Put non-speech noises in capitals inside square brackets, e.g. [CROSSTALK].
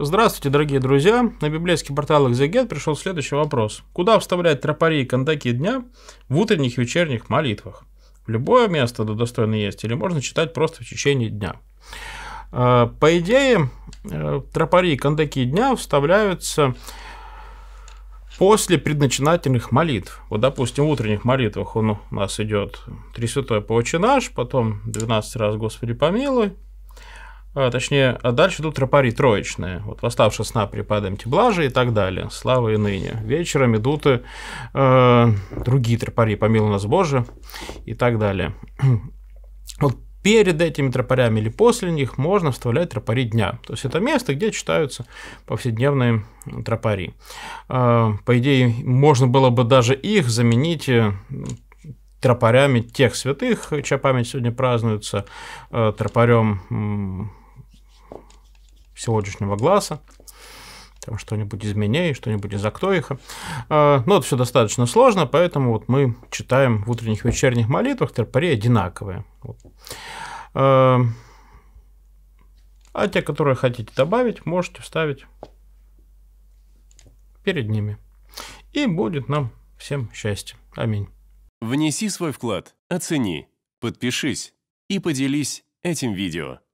Здравствуйте, дорогие друзья! На библейский портал ZGET пришел следующий вопрос. Куда вставлять тропари и кондаки дня в утренних и вечерних молитвах? В любое место, да достойно есть, или можно читать просто в течение дня? А, по идее, э, тропари и кондаки дня вставляются после предначинательных молитв. Вот, допустим, в утренних молитвах он у нас идет три «Тресвятой Паучи наш», потом «12 раз Господи помилуй», а, точнее, а дальше идут тропари троечные. Вот «Восставши сна припадаем блажи» и так далее, «Слава и ныне». Вечером идут и, э, другие тропари «Помилуй нас Боже» и так далее. [CLEARS THROAT] Вот перед этими тропарями или после них можно вставлять тропари дня. То есть это место, где читаются повседневные тропари. Э, по идее, можно было бы даже их заменить э, тропарями тех святых, чья память сегодня празднуется, э, тропарем сегодняшнего глаза, там что-нибудь из Менеи, что-нибудь из Актоиха. А, Но ну, это все достаточно сложно, поэтому вот мы читаем в утренних вечерних молитвах терпари одинаковые. А, а те, которые хотите добавить, можете вставить перед ними. И будет нам всем счастье. Аминь. Внеси свой вклад, оцени, подпишись и поделись этим видео.